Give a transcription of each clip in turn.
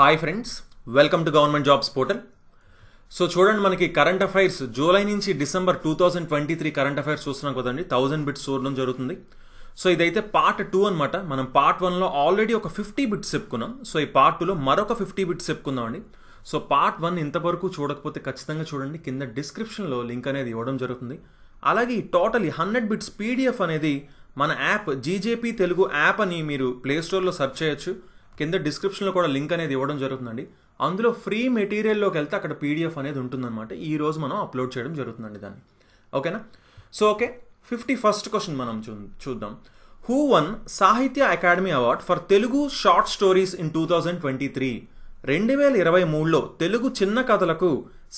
Hi friends welcome to government jobs portal so చూడండి మనకి current affairs July నుంచి December two thousand twenty three current affairs చూస్తున్నాం కదండి thousand bits చూడడం జరుగుతుంది సో ఇదైతే పార్ట్ టూ అనమాట మనం పార్ట్ వన్లో ఆల్రెడీ ఒక ఫిఫ్టీ బిట్స్ చెప్పుకున్నాం సో ఈ పార్ట్ టూలో మరొక ఫిఫ్టీ బిట్స్ చెప్పుకుందామండి సో పార్ట్ వన్ ఇంతవరకు చూడకపోతే ఖచ్చితంగా చూడండి కింద డిస్క్రిప్షన్లో లింక్ అనేది ఇవ్వడం జరుగుతుంది అలాగే ఈ హండ్రెడ్ బిట్స్ పీడిఎఫ్ అనేది మన యాప్ జీజేపీ తెలుగు యాప్ అని మీరు ప్లేస్టోర్లో సెర్చ్ చేయొచ్చు కింద డిస్క్రిప్షన్లో కూడా లింక్ అనేది ఇవ్వడం జరుగుతుందండి అందులో ఫ్రీ మెటీరియల్లోకి వెళ్తే అక్కడ పీడిఎఫ్ అనేది ఉంటుందన్నమాట ఈ రోజు మనం అప్లోడ్ చేయడం జరుగుతుందండి దాన్ని ఓకేనా so okay fifty first question మనం చూ చూద్దాం who won Sahitya Akademi award for Telugu short stories in two thousand twenty three రెండు వేల ఇరవై మూడులో తెలుగు చిన్న కథలకు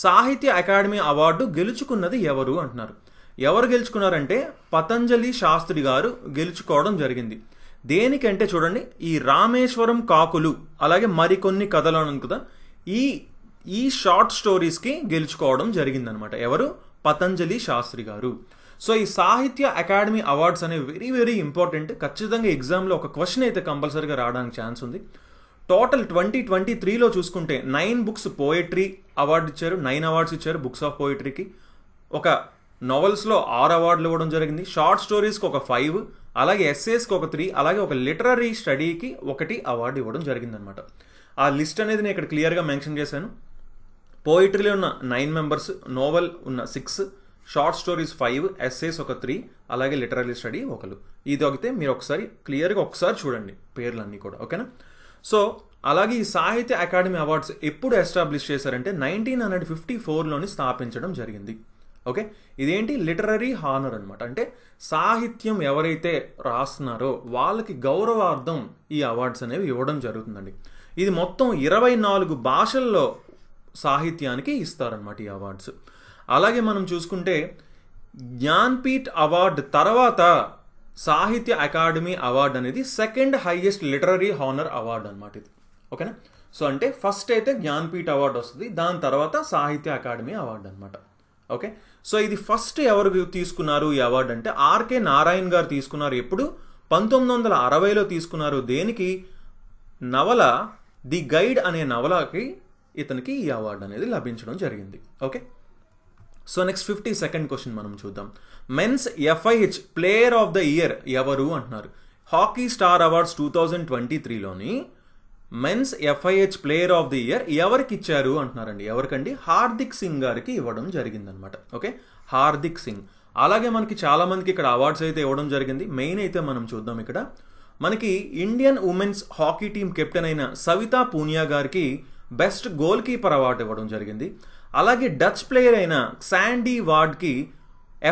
సాహిత్య అకాడమీ అవార్డు గెలుచుకున్నది ఎవరు అంటున్నారు ఎవరు గెలుచుకున్నారంటే పతంజలి శాస్త్రి గారు గెలుచుకోవడం జరిగింది దేనికంటే చూడండి ఈ రామేశ్వరం కాకులు అలాగే మరికొన్ని కథలు కదా ఈ ఈ షార్ట్ స్టోరీస్కి గెలుచుకోవడం జరిగిందనమాట ఎవరు పతంజలి శాస్త్రి గారు సో ఈ సాహిత్య అకాడమీ అవార్డ్స్ అనేవి వెరీ వెరీ ఇంపార్టెంట్ ఖచ్చితంగా ఎగ్జామ్లో ఒక క్వశ్చన్ అయితే కంపల్సరీగా రావడానికి ఛాన్స్ ఉంది టోటల్ ట్వంటీ ట్వంటీ త్రీలో చూసుకుంటే నైన్ బుక్స్ పోయట్రీ అవార్డు ఇచ్చారు నైన్ అవార్డ్స్ ఇచ్చారు బుక్స్ ఆఫ్ పోయెట్రీకి ఒక నవల్స్లో ఆరు అవార్డులు ఇవ్వడం జరిగింది షార్ట్ స్టోరీస్కి ఒక ఫైవ్ అలాగే ఎస్ఏస్కి ఒక త్రీ అలాగే ఒక లిటరరీ స్టడీకి ఒకటి అవార్డు ఇవ్వడం జరిగిందనమాట ఆ లిస్ట్ అనేది నేను ఇక్కడ క్లియర్గా మెన్షన్ చేశాను పోయిటరీలో ఉన్న నైన్ మెంబర్స్ నోవెల్ ఉన్న six short stories five essays ఒక త్రీ అలాగే లిటరీ స్టడీ ఒకరు ఇది ఒకతే మీరు ఒకసారి క్లియర్గా ఒకసారి చూడండి పేర్లన్నీ కూడా ఓకేనా సో అలాగే ఈ సాహిత్య అకాడమీ అవార్డ్స్ ఎప్పుడు ఎస్టాబ్లిష్ చేశారంటే నైన్టీన్ హండ్రెడ్ ఫిఫ్టీ ఫోర్లోని స్థాపించడం జరిగింది ఓకే ఇదేంటి లిటరరీ హానర్ అనమాట అంటే సాహిత్యం ఎవరైతే రాస్తున్నారో వాళ్ళకి గౌరవార్థం ఈ అవార్డ్స్ అనేవి ఇవ్వడం జరుగుతుందండి ఇది మొత్తం ఇరవై నాలుగు భాషల్లో సాహిత్యానికి ఇస్తారనమాట ఈ అవార్డ్స్ అలాగే మనం చూసుకుంటే జ్ఞాన్పీఠ్ అవార్డ్ తర్వాత సాహిత్య అకాడమీ అవార్డు అనేది second highest literary honour award అనమాట ఇది ఓకేనా సో అంటే ఫస్ట్ అయితే జ్ఞాన్పీఠ్ అవార్డు వస్తుంది దాని తర్వాత సాహిత్య అకాడమీ అవార్డు అనమాట ఓకే సో ఇది ఫస్ట్ ఎవరు తీసుకున్నారు ఈ అవార్డు అంటే ఆర్కే నారాయణ్ గారు తీసుకున్నారు ఎప్పుడు పంతొమ్మిది వందల అరవైలో తీసుకున్నారు దేనికి నవల ది గైడ్ అనే నవలకి ఇతనికి ఈ అవార్డు అనేది లభించడం జరిగింది okay so next fifty second question మనం చూద్దాం men's FIH player of the year ఎవరు అంటున్నారు hockey star awards two thousand twenty త్రీలోని men's FIH player of the year ఎవరికి ఇచ్చారు అంటున్నారండి ఎవరికండి హార్దిక్ సింగ్ గారికి ఇవ్వడం జరిగిందనమాట ఓకే హార్దిక్ సింగ్ అలాగే మనకి చాలామందికి ఇక్కడ అవార్డ్స్ అయితే ఇవ్వడం జరిగింది మెయిన్ అయితే మనం చూద్దాం ఇక్కడ మనకి Indian women's hockey team captain అయిన సవితా పూనియా గారికి బెస్ట్ గోల్ కీపర్ అవార్డు ఇవ్వడం జరిగింది అలాగే డచ్ ప్లేయర్ అయిన శాండీ వార్డ్కి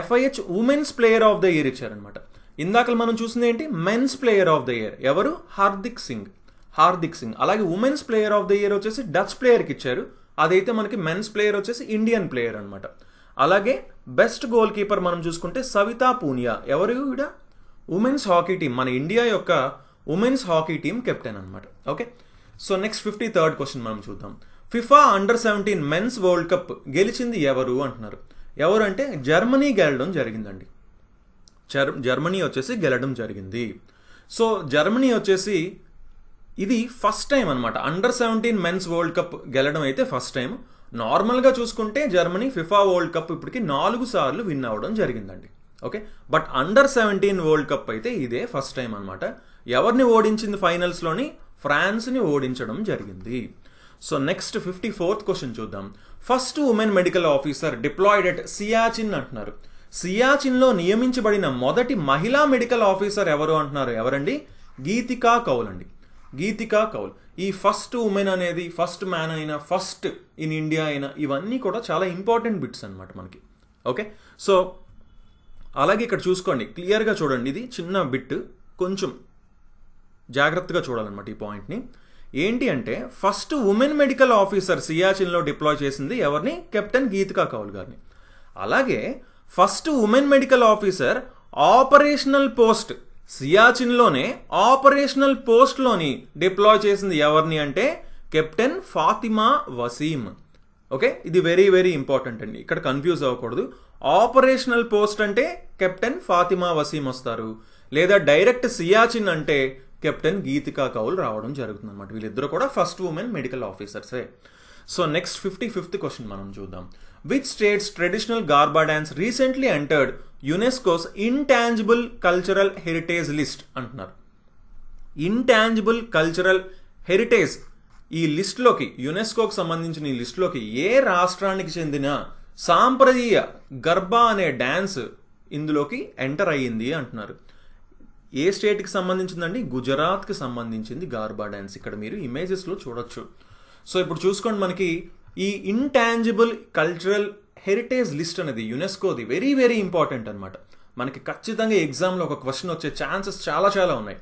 FIH women's player of the year ఇచ్చారనమాట ఇందాక మనం చూసింది ఏంటి men's player of the year ఎవరు హార్దిక్ సింగ్ హార్దిక్ సింగ్ అలాగే women's player of the year వచ్చేసి డచ్ ప్లేయర్కి ఇచ్చారు అదైతే మనకి మెన్స్ ప్లేయర్ వచ్చేసి ఇండియన్ ప్లేయర్ అనమాట అలాగే బెస్ట్ గోల్ కీపర్ మనం చూసుకుంటే సవితా పూనియా ఎవరు ఇవిడ ఉమెన్స్ హాకీ టీం మన ఇండియా యొక్క ఉమెన్స్ హాకీ టీం కెప్టెన్ అనమాట okay so next fifty third question మనం చూద్దాం FIFA under seventeen men's world cup గెలిచింది ఎవరు అంటున్నారు ఎవరు అంటే జర్మనీ గెలడం జరిగిందండి జర్మనీ వచ్చేసి గెలడం జరిగింది సో జర్మనీ వచ్చేసి ఇది ఫస్ట్ టైం అనమాట under seventeen men's world cup గెలడం అయితే ఫస్ట్ టైం నార్మల్గా చూసుకుంటే జర్మనీ ఫిఫా వరల్డ్ కప్ ఇప్పటికి నాలుగు సార్లు విన్ అవ్వడం జరిగిందండి okay but under seventeen world cup అయితే ఇదే ఫస్ట్ టైం అనమాట ఎవరిని ఓడించింది ఫైనల్స్లోని ఫ్రాన్స్ని ఓడించడం జరిగింది so next fifty fourth question చూద్దాం first woman medical officer deployed at Siachen అంటున్నారు సియాచిన్లో నియమించబడిన మొదటి మహిళా మెడికల్ ఆఫీసర్ ఎవరు అంటున్నారు ఎవరండి గీతికా కౌల్ అండి గీతికా కౌల్ ఈ ఫస్ట్ ఉమెన్ అనేది ఫస్ట్ మ్యాన్ అయినా ఫస్ట్ ఇన్ ఇండియా అయినా ఇవన్నీ కూడా చాలా ఇంపార్టెంట్ బిట్స్ అనమాట మనకి ఓకే సో అలాగే ఇక్కడ చూసుకోండి క్లియర్గా చూడండి ఇది చిన్న బిట్ కొంచెం జాగ్రత్తగా చూడాలన్నమాట ఈ పాయింట్ని ఏంటి అంటే ఫస్ట్ ఉమెన్ మెడికల్ ఆఫీసర్ సియాచిన్లో డిప్లాయ్ చేసింది ఎవరిని కెప్టెన్ గీతికా కౌల్ గారిని అలాగే first woman medical officer operational post సియాచిన్లోనే ఆపరేషనల్ పోస్ట్లోని డిప్లాయ్ చేసింది ఎవరిని అంటే కెప్టెన్ ఫాతిమా వసీమ్ ఓకే ఇది వెరీ వెరీ ఇంపార్టెంట్ అండి ఇక్కడ కన్ఫ్యూజ్ అవ్వకూడదు ఆపరేషనల్ పోస్ట్ అంటే కెప్టెన్ ఫాతిమా వసీమ్ వస్తారు లేదా డైరెక్ట్ సియాచిన్ అంటే కెప్టెన్ గీతికా కౌల్ రావడం జరుగుతుంది అనమాట వీళ్ళిద్దరు కూడా ఫస్ట్ ఉమెన్ మెడికల్ ఆఫీసర్సే so next fifty fifth question మనం చూద్దాం which states traditional garba dance recently entered UNESCO's intangible cultural heritage list అంటున్నారు ఇంటాంజిబుల్ కల్చరల్ హెరిటేజ్ ఈ లిస్ట్లోకి యునెస్కోకు సంబంధించిన ఈ లిస్టులోకి ఏ రాష్ట్రానికి చెందిన సాంప్రదీయ గర్బా అనే డ్యాన్స్ ఇందులోకి ఎంటర్ అయ్యింది అంటున్నారు ఏ స్టేట్కి సంబంధించిందండి గుజరాత్కి సంబంధించింది గార్బా డ్యాన్స్ ఇక్కడ మీరు ఇమేజెస్లో చూడొచ్చు సో ఇప్పుడు చూసుకోండి మనకి ఈ ఇంటాంజిబుల్ కల్చరల్ హెరిటేజ్ లిస్ట్ అనేది యునెస్కోది వెరీ వెరీ ఇంపార్టెంట్ అనమాట మనకి ఖచ్చితంగా ఎగ్జామ్లో ఒక క్వశ్చన్ వచ్చే ఛాన్సెస్ చాలా చాలా ఉన్నాయి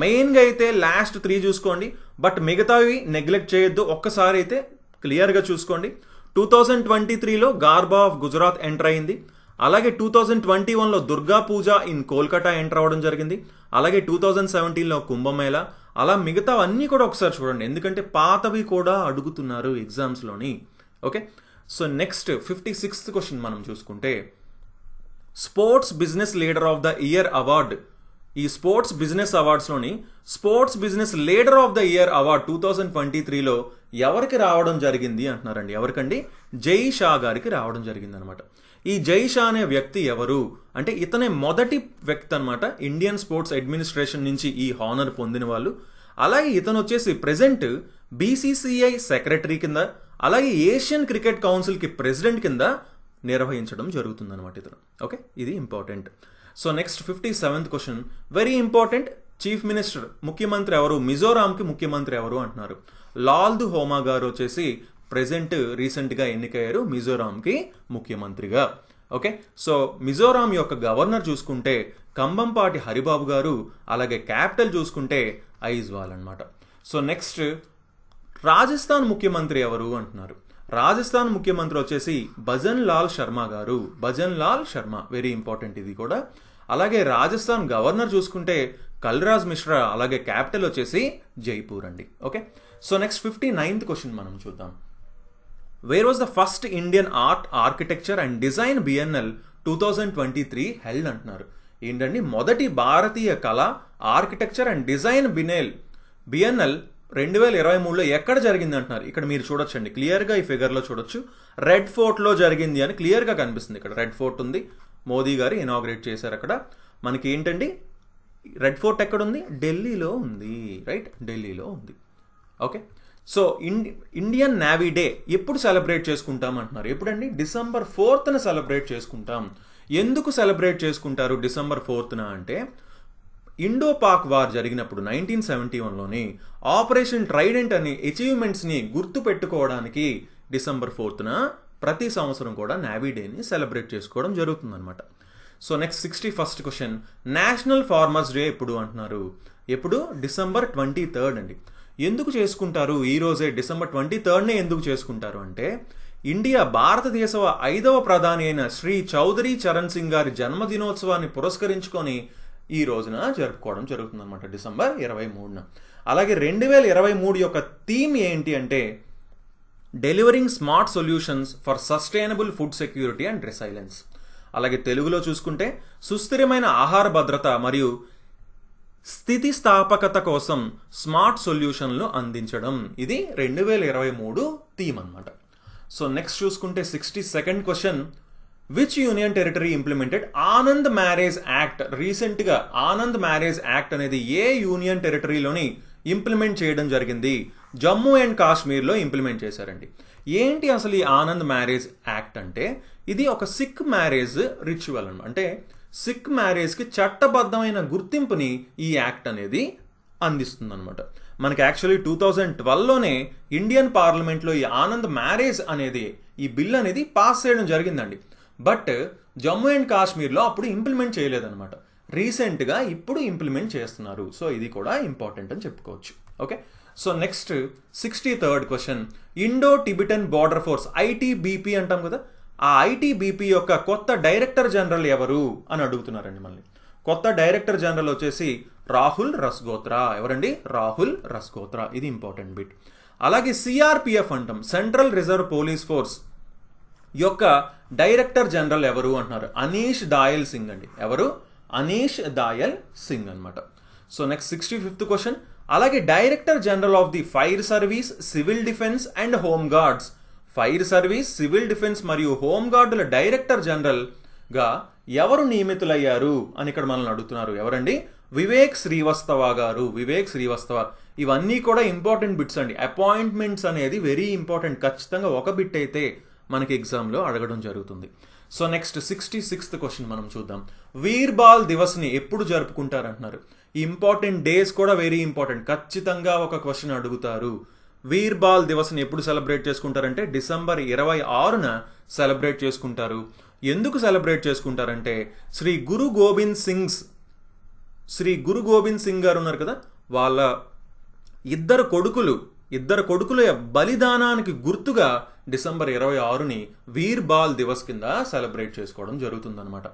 మెయిన్గా అయితే లాస్ట్ త్రీ చూసుకోండి బట్ మిగతావి నెగ్లెక్ట్ చేయొద్దు ఒక్కసారి అయితే క్లియర్గా చూసుకోండి టూ థౌజండ్ ట్వంటీ త్రీలో గార్బా ఆఫ్ గుజరాత్ ఎంటర్ అయింది అలాగే టూ థౌజండ్ ట్వంటీ వన్లో దుర్గా పూజ ఇన్ కోల్కతా ఎంటర్ అవ్వడం జరిగింది అలాగే టూ థౌజండ్ సెవెంటీన్లో కుంభమేళ అలా మిగతా అన్నీ కూడా ఒకసారి చూడండి ఎందుకంటే పాతవి కూడా అడుగుతున్నారు ఎగ్జామ్స్లోని okay so next fifty sixth question మనం చూసుకుంటే sports business leader of the year award ఈ స్పోర్ట్స్ బిజినెస్ అవార్డ్స్లోని sports business leader of the year award two thousand twenty త్రీలో ఎవరికి రావడం జరిగింది అంటున్నారండి ఎవరికండి జై షా గారికి రావడం జరిగింది అనమాట ఈ జై షా అనే వ్యక్తి ఎవరు అంటే ఇతనే మొదటి వ్యక్తి అనమాట ఇండియన్ స్పోర్ట్స్ అడ్మినిస్ట్రేషన్ నుంచి ఈ హానర్ పొందిన వాళ్ళు అలాగే ఇతను వచ్చేసి ప్రెసెంట్ బీసీసీఐ సెక్రటరీ కింద అలాగే ఏషియన్ క్రికెట్ కౌన్సిల్కి ప్రెసిడెంట్ కింద నిర్వహించడం అనమాట ఇతను ఓకే ఇది important so next fifty seventh question very important chief minister ముఖ్యమంత్రి ఎవరు మిజోరాంకి ముఖ్యమంత్రి ఎవరు అంటున్నారు లాల్దు హోమా గారు వచ్చేసి ప్రెసెంట్ రీసెంట్గా ఎన్నికయ్యారు మిజోరాంకి ముఖ్యమంత్రిగా ఓకే సో మిజోరాం యొక్క గవర్నర్ చూసుకుంటే కంబంపాటి హరిబాబు గారు అలాగే క్యాపిటల్ చూసుకుంటే ఐజ్వాల్ అనమాట సో నెక్స్ట్ రాజస్థాన్ ముఖ్యమంత్రి ఎవరు అంటున్నారు రాజస్థాన్ ముఖ్యమంత్రి వచ్చేసి భజన్ లాల్ శర్మ గారు భజన్ లాల్ శర్మ వెరీ ఇంపార్టెంట్ ఇది కూడా అలాగే రాజస్థాన్ గవర్నర్ చూసుకుంటే కల్రాజ్ మిశ్రా అలాగే క్యాపిటల్ వచ్చేసి జైపూర్ అండి okay so next fifty ninth question మనం చూద్దాం where was the first Indian art architecture and design biennale two thousand twenty three held అంటున్నారు ఏంటండి మొదటి భారతీయ కళ architecture and design biennale biennale రెండు వేల ఇరవై మూడులో ఎక్కడ జరిగింది అంటున్నారు ఇక్కడ మీరు చూడొచ్చండి క్లియర్గా ఈ ఫిగర్లో చూడొచ్చు రెడ్ ఫోర్ట్లో జరిగింది అని క్లియర్గా కనిపిస్తుంది ఇక్కడ రెడ్ ఫోర్ట్ ఉంది మోదీ గారు ఇనాగ్రేట్ చేశారు అక్కడ మనకి ఏంటండి రెడ్ ఫోర్ట్ ఎక్కడుంది ఢిల్లీలో ఉంది రైట్ ఢిల్లీలో ఉంది okay so Indian navy day ఎప్పుడు సెలబ్రేట్ చేసుకుంటాం అంటున్నారు ఎప్పుడండి డిసెంబర్ ఫోర్త్న సెలబ్రేట్ చేసుకుంటాం ఎందుకు సెలబ్రేట్ చేసుకుంటారు డిసెంబర్ ఫోర్త్న అంటే ఇండో పాక్ వార్ జరిగినప్పుడు నైన్టీన్ సెవెంటీ వన్లోని ఆపరేషన్ ట్రైడెంట్ అనే అచీవ్మెంట్స్ని గుర్తు పెట్టుకోవడానికి డిసెంబర్ ఫోర్త్న ప్రతి సంవత్సరం కూడా నావీ డేని సెలబ్రేట్ చేసుకోవడం జరుగుతుందన్నమాట so next sixty first question national farmers day ఎప్పుడు అంటున్నారు ఎప్పుడు డిసెంబర్ ట్వంటీ థర్డ్ అండి ఎందుకు చేసుకుంటారు ఈరోజే డిసెంబర్ ట్వంటీ థర్డ్నే ఎందుకు చేసుకుంటారు అంటే ఇండియా భారతదేశ ఐదవ ప్రధాని అయిన శ్రీ చౌదరి చరణ్ సింగ్ గారి జన్మదినోత్సవాన్ని పురస్కరించుకొని ఈ రోజున జరుపుకోవడం జరుగుతుందన్నమాట డిసెంబర్ ఇరవై మూడున అలాగే రెండు వేల ఇరవై మూడు యొక్క థీమ్ ఏంటి అంటే delivering smart solutions for sustainable food security and resilience అలాగే తెలుగులో చూసుకుంటే సుస్థిరమైన ఆహార భద్రత మరియు స్థితిస్థాపకత కోసం స్మార్ట్ సొల్యూషన్లు అందించడం ఇది రెండు వేల ఇరవై మూడు థీమ్ అనమాట సో నెక్స్ట్ చూసుకుంటే sixty second question which union territory implemented Anand marriage act రీసెంట్గా ఆనంద్ మ్యారేజ్ యాక్ట్ అనేది ఏ యూనియన్ టెరిటరీలోని ఇంప్లిమెంట్ చేయడం జరిగింది జమ్మూ అండ్ కాశ్మీర్లో ఇంప్లిమెంట్ చేశారండి ఏంటి అసలు ఈ ఆనంద్ మ్యారేజ్ యాక్ట్ అంటే ఇది ఒక సిక్ మ్యారేజ్ రిచువల్ అనమాట అంటే సిక్ మ్యారేజ్కి చట్టబద్ధమైన గుర్తింపుని ఈ యాక్ట్ అనేది అందిస్తుంది అనమాట మనకి యాక్చువల్లీ టూ థౌజండ్ ట్వెల్వ్లోనే ఇండియన్ పార్లమెంట్లో ఈ ఆనంద్ మ్యారేజ్ అనేది ఈ బిల్ అనేది పాస్ చేయడం జరిగిందండి బట్ జమ్మూ అండ్ కాశ్మీర్లో అప్పుడు ఇంప్లిమెంట్ చేయలేదన్నమాట రీసెంట్గా ఇప్పుడు ఇంప్లిమెంట్ చేస్తున్నారు సో ఇది కూడా ఇంపార్టెంట్ అని చెప్పుకోవచ్చు okay so next sixty third question Indo Tibetan border force ITBP అంటాం కదా ఆ ఐటీబీపీ యొక్క కొత్త డైరెక్టర్ జనరల్ ఎవరు అని అడుగుతున్నారండి మళ్ళీ కొత్త డైరెక్టర్ జనరల్ వచ్చేసి రాహుల్ రస్గోత్రా ఎవరండి రాహుల్ రస్గోత్రా ఇది ఇంపార్టెంట్ బిట్ అలాగే సిఆర్పిఎఫ్ అంటాం సెంట్రల్ రిజర్వ్ పోలీస్ ఫోర్స్ యొక్క డైరెక్టర్ జనరల్ ఎవరు అంటున్నారు అనీష్ దాయల్ సింగ్ అండి ఎవరు అనీష్ దాయల్ సింగ్ అనమాట so next sixty fifth question అలాగే director general of the fire service civil defence and home guards fire service civil defence మరియు హోమ్ గార్డుల డైరెక్టర్ జనరల్గా ఎవరు నియమితులయ్యారు అని ఇక్కడ మనల్ని అడుగుతున్నారు ఎవరండి వివేక్ శ్రీవస్తవ గారు వివేక్ శ్రీవస్తవ ఇవన్నీ కూడా ఇంపార్టెంట్ బిట్స్ అండి అపాయింట్మెంట్స్ అనేది వెరీ ఇంపార్టెంట్ ఖచ్చితంగా ఒక బిట్ అయితే మనకి ఎగ్జామ్లో అడగడం జరుగుతుంది so next sixty sixth question మనం చూద్దాం వీర్బాల్ దివస్ని ఎప్పుడు జరుపుకుంటారంటున్నారు ఈ ఇంపార్టెంట్ డేస్ కూడా వెరీ ఇంపార్టెంట్ ఖచ్చితంగా ఒక క్వశ్చన్ అడుగుతారు వీర్బాల్ దివస్ని ఎప్పుడు సెలబ్రేట్ చేసుకుంటారంటే డిసెంబర్ ఇరవై ఆరున సెలబ్రేట్ చేసుకుంటారు ఎందుకు సెలబ్రేట్ చేసుకుంటారంటే శ్రీ గురు గోవింద్ సింగ్స్ శ్రీ గురు గోవింద్ సింగ్ గారు ఉన్నారు కదా వాళ్ళ ఇద్దరు కొడుకులు ఇద్దరు కొడుకుల బలిదానానికి గుర్తుగా డిసెంబర్ ఇరవై ఆరుని వీర్ బాల్ దివస్ కింద సెలబ్రేట్ చేసుకోవడం అనమాట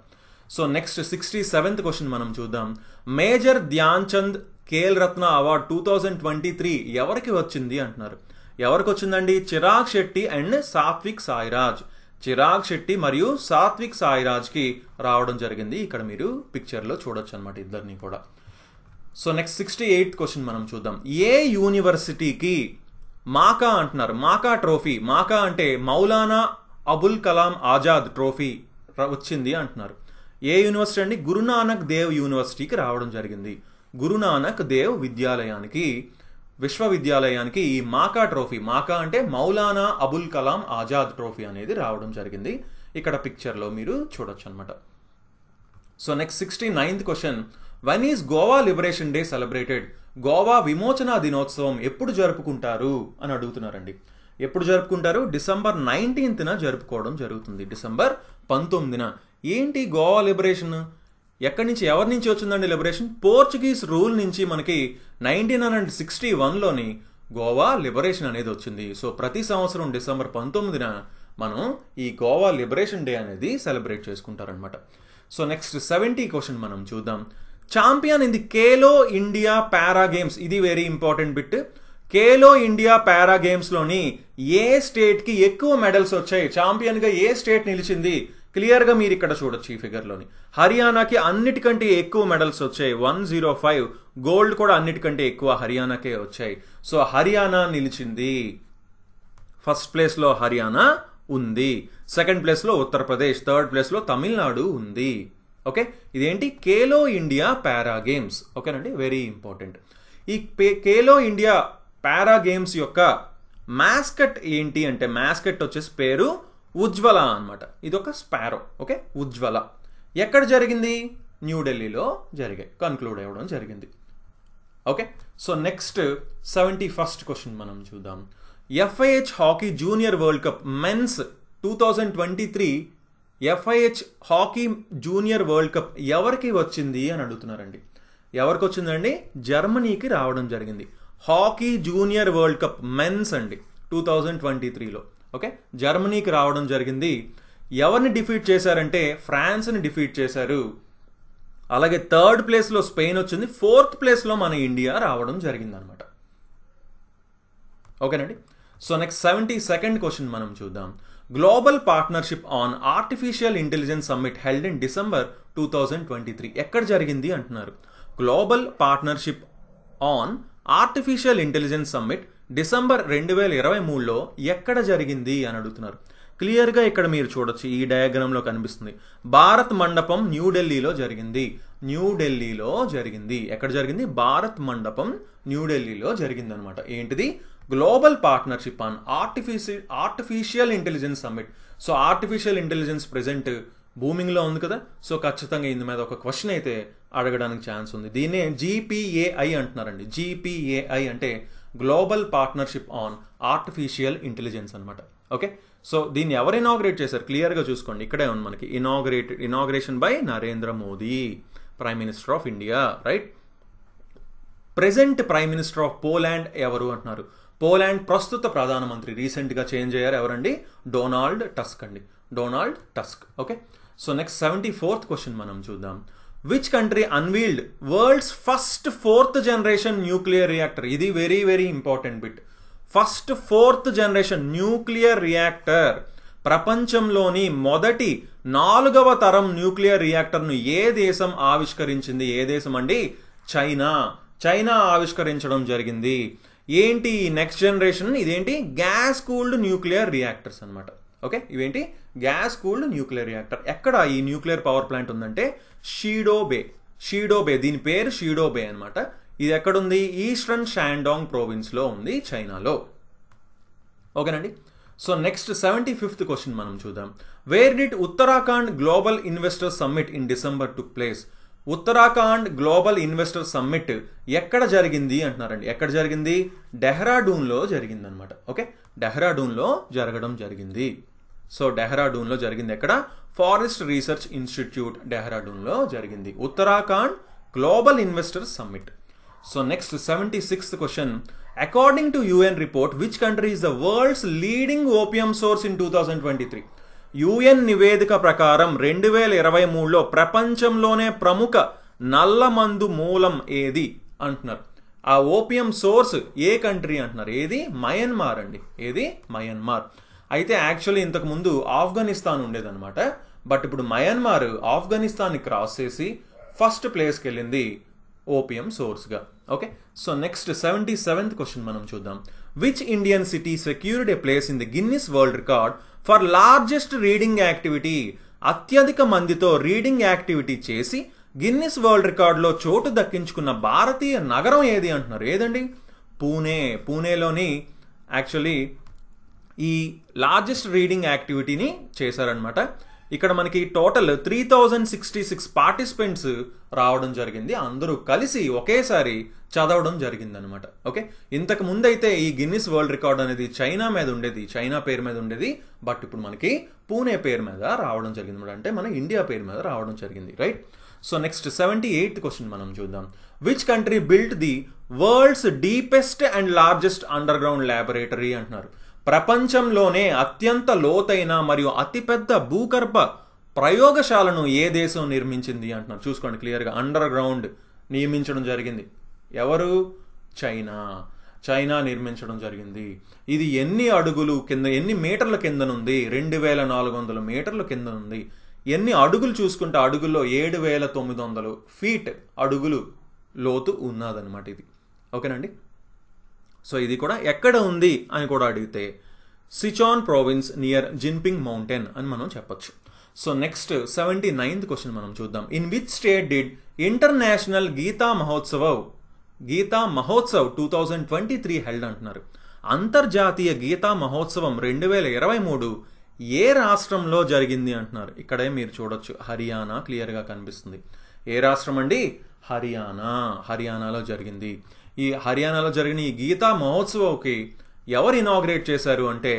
so next sixty seventh question మనం చూద్దాం major Dhyan Chand Khel Ratna award two thousand twenty three ఎవరికి వచ్చింది అంటున్నారు ఎవరికి వచ్చిందండి చిరాగ్ శెట్టి అండ్ సాత్విక్ సాయిరాజ్ చిరాగ్ శెట్టి మరియు సాత్విక్ సాయిరాజ్కి రావడం జరిగింది ఇక్కడ మీరు పిక్చర్లో చూడొచ్చు అనమాట ఇద్దరిని కూడా so next sixty eighth question మనం చూద్దాం ఏ యూనివర్సిటీకి మాకా అంటున్నారు మాకా ట్రోఫీ మాకా అంటే మౌలానా అబుల్ కలాం ఆజాద్ ట్రోఫీ వచ్చింది అంటున్నారు ఏ యూనివర్సిటీ అండి గురునానక్ దేవ్ యూనివర్సిటీకి రావడం జరిగింది గురునానక్ దేవ్ విద్యాలయానికి విశ్వవిద్యాలయానికి ఈ మాకా ట్రోఫీ మాకా అంటే మౌలానా అబుల్ కలాం ఆజాద్ ట్రోఫీ అనేది రావడం జరిగింది ఇక్కడ పిక్చర్లో మీరు చూడొచ్చు అనమాట so next sixty ninth question when is Goa liberation day celebrated Goa విమోచన దినోత్సవం ఎప్పుడు జరుపుకుంటారు అని అడుగుతున్నారండి ఎప్పుడు జరుపుకుంటారు డిసెంబర్ నైన్టీన్త్న జరుపుకోవడం జరుగుతుంది డిసెంబర్ పంతొమ్మిదిన ఏంటి గోవా లిబరేషన్ ఎక్కడి నుంచి ఎవరి నుంచి వచ్చిందండి లిబరేషన్ పోర్చుగీస్ రూల్ నుంచి మనకి నైన్టీన్ హండ్రెడ్ సిక్స్టీ వన్లోని గోవా లిబరేషన్ అనేది వచ్చింది సో ప్రతి సంవత్సరం డిసెంబర్ పంతొమ్మిదిన మనం ఈ గోవా లిబరేషన్ డే అనేది సెలబ్రేట్ చేసుకుంటారనమాట సో నెక్స్ట్ సెవెంటీ క్వశ్చన్ మనం చూద్దాం champion in the Khelo India para games ఇది very important bit Khelo India para గేమ్స్లోని ఏ స్టేట్కి ఎక్కువ మెడల్స్ వచ్చాయి ఛాంపియన్గా ఏ స్టేట్ నిలిచింది క్లియర్గా మీరు ఇక్కడ చూడొచ్చు ఈ ఫిగర్లోని హర్యానాకి అన్నిటికంటే ఎక్కువ మెడల్స్ వచ్చాయి వన్ జీరో ఫైవ్ గోల్డ్ కూడా అన్నిటికంటే ఎక్కువ హర్యానాకే వచ్చాయి సో హర్యానా నిలిచింది ఫస్ట్ ప్లేస్లో హర్యానా ఉంది సెకండ్ ప్లేస్లో ఉత్తరప్రదేశ్ థర్డ్ ప్లేస్లో తమిళనాడు ఉంది ఓకే ఇదేంటి కేలో ఇండియా పారా గేమ్స్ ఓకేనండి వెరీ ఇంపార్టెంట్ ఈ పే కేలో ఇండియా పారా గేమ్స్ యొక్క మాస్కట్ ఏంటి అంటే మాస్కట్ వచ్చేసి పేరు ఉజ్వల అనమాట ఇది ఒక స్పారో ఓకే ఉజ్వల ఎక్కడ జరిగింది న్యూఢిల్లీలో జరిగాయి కన్క్లూడ్ అవ్వడం జరిగింది okay so next seventy first question మనం చూద్దాం FIH hockey junior world cup men's two thousand twenty three FIH hockey junior world cup ఎవరికి వచ్చింది అని అడుగుతున్నారండి ఎవరికి వచ్చిందండి జర్మనీకి రావడం జరిగింది hockey junior world cup men's అండి టూ థౌజండ్ ట్వంటీ త్రీలో ఓకే జర్మనీకి రావడం జరిగింది ఎవరిని డిఫీట్ చేశారంటే ఫ్రాన్స్ని డిఫీట్ చేశారు అలాగే థర్డ్ ప్లేస్లో స్పెయిన్ వచ్చింది ఫోర్త్ ప్లేస్లో మన ఇండియా రావడం జరిగింది అనమాట ఓకేనండి so next seventy second question మనం చూద్దాం global partnership on artificial intelligence summit held in December two thousand twenty three ఎక్కడ జరిగింది అంటున్నారు global partnership on artificial intelligence summit December రెండు వేల ఇరవై మూడులో ఎక్కడ జరిగింది అని అడుగుతున్నారు క్లియర్గా ఇక్కడ మీరు చూడొచ్చు ఈ డయాగ్రామ్లో కనిపిస్తుంది భారత్ మండపం న్యూఢిల్లీలో జరిగింది న్యూఢిల్లీలో జరిగింది ఎక్కడ జరిగింది భారత్ మండపం న్యూఢిల్లీలో జరిగింది అనమాట ఏంటిది global partnership on artificial artificial intelligence summit so artificial intelligence present బూమింగ్లో ఉంది కదా సో ఖచ్చితంగా ఇందు మీద ఒక క్వశ్చన్ అయితే అడగడానికి ఛాన్స్ ఉంది దీన్నే జీపీఏఐ అంటున్నారండి జీపీఏఐ అంటే global partnership on artificial intelligence అనమాట ఓకే సో దీన్ని ఎవరు ఇనాగ్రేట్ చేశారు క్లియర్గా చూసుకోండి ఇక్కడే ఉంది మనకి inaugurate inauguration by Narendra Modi prime minister of India right present prime minister of Poland ఎవరు అంటున్నారు పోలాండ్ ప్రస్తుత ప్రధానమంత్రి రీసెంట్గా చేంజ్ అయ్యారు ఎవరండి డొనాల్డ్ టస్క్ అండి Donald Tusk okay so next seventy fourth question మనం చూద్దాం which country unveiled world's first fourth generation nuclear reactor ఇది very very important bit first fourth generation nuclear reactor ప్రపంచంలోని మొదటి నాలుగవ తరం న్యూక్లియర్ రియాక్టర్ను ఏ దేశం ఆవిష్కరించింది ఏ దేశం అండి చైనా చైనా ఆవిష్కరించడం జరిగింది ఏంటి నెక్స్ట్ జనరేషన్ ఇదేంటి గ్యాస్ కూల్డ్ న్యూక్లియర్ రియాక్టర్స్ అనమాట ఓకే ఇవేంటి గ్యాస్ కూల్డ్ న్యూక్లియర్ రియాక్టర్ ఎక్కడ ఈ న్యూక్లియర్ పవర్ ప్లాంట్ ఉందంటే షీడోబే షీడోబే దీని పేరు షీడోబే అనమాట ఇది ఎక్కడుంది ఈస్టర్న్ షాండాంగ్ ప్రోవిన్స్లో ఉంది చైనాలో ఓకేనండి so next seventy fifth question మనం చూద్దాం where did Uttarakhand global investor summit in December to place Uttarakhand global investor summit ఎక్కడ జరిగింది అంటున్నారండి ఎక్కడ జరిగింది డెహ్రాడూన్లో జరిగింది అనమాట ఓకే డెహ్రాడూన్లో జరగడం జరిగింది సో డెహ్రాడూన్లో జరిగింది ఎక్కడ ఫారెస్ట్ రీసెర్చ్ ఇన్స్టిట్యూట్ డెహ్రాడూన్లో జరిగింది Uttarakhand global investor summit so next seventy sixth question according to UN report which country is the world's leading opium source in two thousand twenty three UN నివేదిక ప్రకారం రెండు వేల ఇరవై మూడులో ప్రపంచంలోనే ప్రముఖ నల్లమందు మూలం ఏది అంటున్నారు ఆ ఓపియం సోర్స్ ఏ కంట్రీ అంటున్నారు ఏది మయన్మార్ అండి ఏది మయన్మార్ అయితే యాక్చువల్లీ ఇంతకుముందు ఆఫ్ఘనిస్తాన్ ఉండేదన్నమాట బట్ ఇప్పుడు మయన్మార్ ఆఫ్ఘనిస్తాన్ని క్రాస్ చేసి ఫస్ట్ ప్లేస్కి వెళ్ళింది ఓపియం సోర్స్గా okay so next seventy seventh question మనం చూద్దాం which Indian city secured a place in the Guinness world record for largest reading activity అత్యధిక మందితో రీడింగ్ యాక్టివిటీ చేసి గిన్నిస్ వరల్డ్ రికార్డులో చోటు దక్కించుకున్న భారతీయ నగరం ఏది అంటున్నారు ఏదండి పూణే పూణేలోని యాక్చువల్లీ ఈ లార్జెస్ట్ రీడింగ్ యాక్టివిటీని చేశారనమాట ఇక్కడ మనకి total three thousand sixty six participants రావడం జరిగింది అందరూ కలిసి ఒకేసారి చదవడం జరిగింది అనమాట ఓకే ఇంతకు ముందైతే ఈ గిన్నిస్ వరల్డ్ రికార్డ్ అనేది చైనా మీద ఉండేది చైనా పేరు మీద ఉండేది బట్ ఇప్పుడు మనకి పూణే పేరు మీద రావడం జరిగింది అంటే మన ఇండియా పేరు మీద రావడం జరిగింది right so next seventy eighth question మనం చూద్దాం which country build the world's deepest and largest underground laboratory అంటున్నారు ప్రపంచంలోనే అత్యంత లోతైన మరియు అతిపెద్ద భూగర్భ ప్రయోగశాలను ఏ దేశం నిర్మించింది అంటున్నారు చూసుకోండి క్లియర్గా అండర్ గ్రౌండ్ నియమించడం జరిగింది ఎవరు చైనా చైనా నిర్మించడం జరిగింది ఇది ఎన్ని అడుగులు కింద ఎన్ని మీటర్ల కిందనుంది రెండు వేల నాలుగు వందల మీటర్ల కిందనుంది ఎన్ని అడుగులు చూసుకుంటే అడుగుల్లో ఏడు వేల తొమ్మిది వందలు ఫీట్ అడుగులు లోతు ఉన్నదన్నమాట ఇది ఓకేనండి సో ఇది కూడా ఎక్కడ ఉంది అని కూడా అడిగితే Sichuan province near Jinping mountain అని మనం చెప్పచ్చు so next seventy ninth question మనం చూద్దాం in which state did international Gita Mahotsav Gita Mahotsav two thousand twenty three held అంటున్నారు అంతర్జాతీయ గీతా మహోత్సవం రెండు వేల ఇరవై మూడు ఏ రాష్ట్రంలో జరిగింది అంటున్నారు ఇక్కడే మీరు చూడొచ్చు హర్యానా క్లియర్గా కనిపిస్తుంది ఏ రాష్ట్రం అండి హర్యానా హర్యానాలో జరిగింది ఈ హర్యానాలో జరిగిన ఈ గీతా మహోత్సవంకి ఎవరు ఇనాగ్రేట్ చేశారు అంటే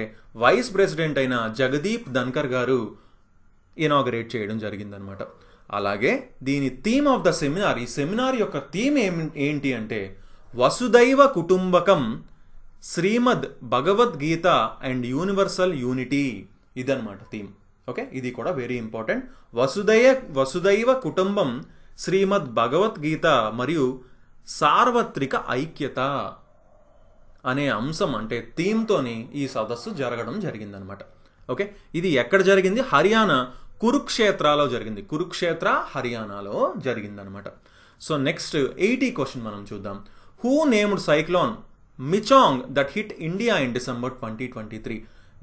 వైస్ ప్రెసిడెంట్ అయిన జగదీప్ ధన్కర్ గారు ఇనాగ్రేట్ చేయడం జరిగిందనమాట అలాగే దీని థీమ్ ఆఫ్ ద సెమినార్ ఈ సెమినార్ యొక్క థీమ్ ఏమి ఏంటి అంటే వసుదైవ కుటుంబకం Shrimad Bhagavadgita and universal unity ఇదనమాట థీమ్ ఓకే ఇది కూడా వెరీ ఇంపార్టెంట్ వసుదైవ వసుదైవ కుటుంబం శ్రీమద్ భగవద్గీత మరియు సార్వత్రిక ఐక్యత అనే అంశం అంటే థీమ్తోని ఈ సదస్సు జరగడం జరిగిందనమాట ఓకే ఇది ఎక్కడ జరిగింది హర్యానా కురుక్షేత్రలో జరిగింది కురుక్షేత్ర హర్యానాలో జరిగిందనమాట సో నెక్స్ట్ ఎయిటీ క్వశ్చన్ మనం చూద్దాం who named cyclone Michaung that hit India in December twenty twenty three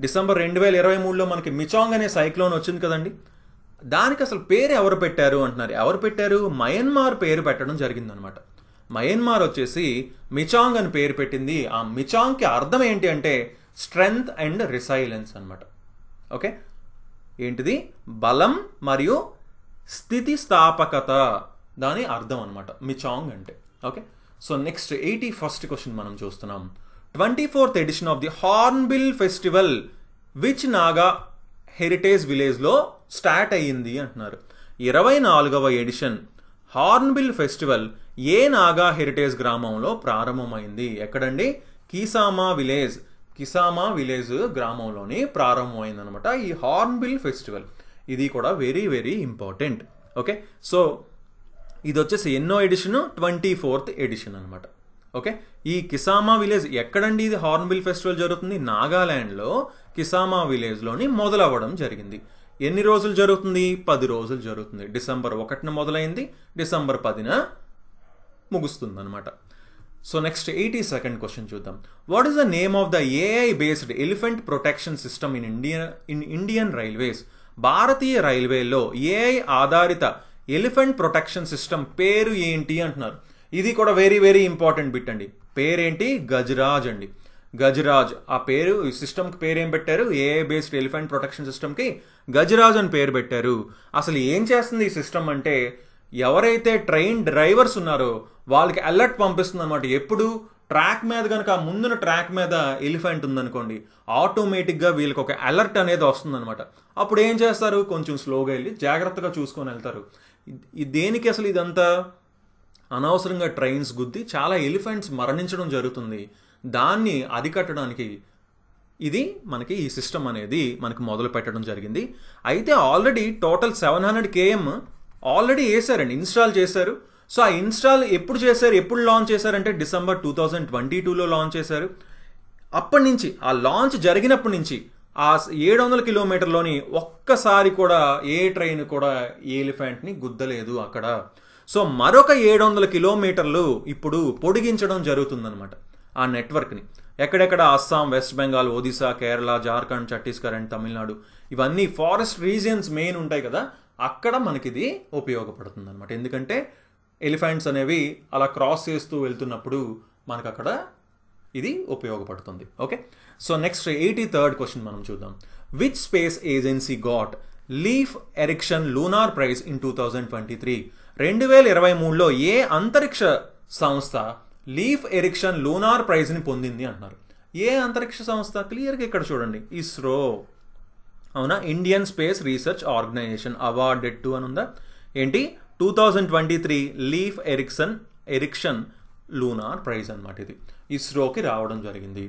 December రెండు వేల ఇరవై మూడులో మనకి మిచాంగ్ అనే సైక్లోన్ వచ్చింది కదండి దానికి అసలు పేరు ఎవరు పెట్టారు అంటున్నారు ఎవరు పెట్టారు మయన్మార్ పేరు పెట్టడం జరిగిందనమాట మయన్మార్ వచ్చేసి మిచాంగ్ అని పేరు పెట్టింది ఆ మిచాంగ్కి అర్థం ఏంటి అంటే స్ట్రెంగ్త్ అండ్ రిసైలెన్స్ అనమాట ఓకే ఏంటిది బలం మరియు స్థితిస్థాపకత దాని అర్థం అనమాట మిచాంగ్ అంటే okay so next eighty first question మనం చూస్తున్నాం twenty fourth edition of the Hornbill festival which Naga heritage విలేజ్లో స్టార్ట్ అయ్యింది అంటున్నారు ఇరవై నాలుగవ ఎడిషన్ హార్న్బిల్ ఫెస్టివల్ ఏ నాగా హెరిటేజ్ గ్రామంలో ప్రారంభమైంది ఎక్కడండి కిసామా విలేజ్ కిసామా విలేజ్ గ్రామంలోని అనమాట ఈ హార్న్బిల్ ఫెస్టివల్ ఇది కూడా very very important okay so ఇది వచ్చేసి ఎన్నో ఎడిషను ట్వంటీ ఫోర్త్ ఎడిషన్ అనమాట ఓకే ఈ కిసామా విలేజ్ ఎక్కడండి ఇది హార్న్బిల్ ఫెస్టివల్ జరుగుతుంది నాగాల్యాండ్లో కిసామా విలేజ్లోని మొదలవ్వడం జరిగింది ఎన్ని రోజులు జరుగుతుంది పది రోజులు జరుగుతుంది డిసెంబర్ ఒకటిన మొదలైంది డిసెంబర్ పదిన ముగుస్తుంది అనమాట so next eighty second question చూద్దాం what is the name of the AI based elephant protection system in Indian in Indian railways భారతీయ రైల్వేలో ఏఐ ఆధారిత ఎలిఫెంట్ ప్రొటెక్షన్ సిస్టమ్ పేరు ఏంటి అంటున్నారు ఇది కూడా వెరీ వెరీ ఇంపార్టెంట్ బిట్ అండి పేరేంటి గజరాజ్ అండి గజరాజ్ ఆ పేరు సిస్టమ్కి పేరు ఏం పెట్టారు ఏఐ బేస్డ్ ఎలిఫెంట్ ప్రొటెక్షన్ సిస్టమ్కి గజరాజ్ అని పేరు పెట్టారు అసలు ఏం చేస్తుంది ఈ సిస్టమ్ అంటే ఎవరైతే ట్రైన్ డ్రైవర్స్ ఉన్నారో వాళ్ళకి అలర్ట్ పంపిస్తుంది అనమాట ఎప్పుడు ట్రాక్ మీద కనుక ముందున ట్రాక్ మీద ఎలిఫెంట్ ఉందనుకోండి ఆటోమేటిక్గా వీళ్ళకి ఒక అలర్ట్ అనేది వస్తుందనమాట అప్పుడు ఏం చేస్తారు కొంచెం స్లోగా వెళ్ళి జాగ్రత్తగా చూసుకొని వెళ్తారు దేనికి అసలు ఇదంతా అనవసరంగా ట్రైన్స్ గుద్ది చాలా ఎలిఫెంట్స్ మరణించడం జరుగుతుంది దాన్ని అరికట్టడానికి ఇది మనకి ఈ సిస్టమ్ అనేది మనకి మొదలు పెట్టడం జరిగింది అయితే already total seven hundred km already వేసారండి ఇన్స్టాల్ చేశారు సో ఆ ఇన్స్టాల్ ఎప్పుడు చేశారు ఎప్పుడు లాంచ్ చేశారంటే డిసెంబర్ టూ థౌజండ్ ట్వంటీ టూలో లాంచ్ చేశారు అప్పటి నుంచి ఆ లాంచ్ జరిగినప్పటి నుంచి ఆ ఏడు వందల కిలోమీటర్లోని ఒక్కసారి కూడా ఏ ట్రైన్ కూడా ఎలిఫెంట్ని గుద్దలేదు అక్కడ సో మరొక ఏడు వందల కిలోమీటర్లు ఇప్పుడు పొడిగించడం జరుగుతుందన్నమాట ఆ నెట్వర్క్ని ఎక్కడెక్కడ అస్సాం వెస్ట్ బెంగాల్ ఒడిశా కేరళ జార్ఖండ్ ఛత్తీస్గఢ్ అండ్ తమిళనాడు ఇవన్నీ ఫారెస్ట్ రీజియన్స్ మెయిన్ ఉంటాయి కదా అక్కడ మనకిది ఉపయోగపడుతుంది అనమాట ఎందుకంటే ఎలిఫెంట్స్ అనేవి అలా క్రాస్ చేస్తూ వెళ్తున్నప్పుడు మనకు అక్కడ ఇది ఉపయోగపడుతుంది okay so next eighty third question మనం చూద్దాం which space agency got Leif Erikson lunar prize in two thousand twenty three రెండు వేల ఇరవై మూడులో ఏ అంతరిక్ష సంస్థ లీఫ్ ఎరిక్షన్ లూనార్ ప్రైజ్ని పొందింది అంటున్నారు ఏ అంతరిక్ష సంస్థ క్లియర్గా ఇక్కడ చూడండి ఇస్రో అవునా Indian space research organisation awarded to అని ఉందా ఏంటి two thousand twenty three Leif Erikson Erikson lunar prize అనమాట ఇది ఇస్రోకి రావడం జరిగింది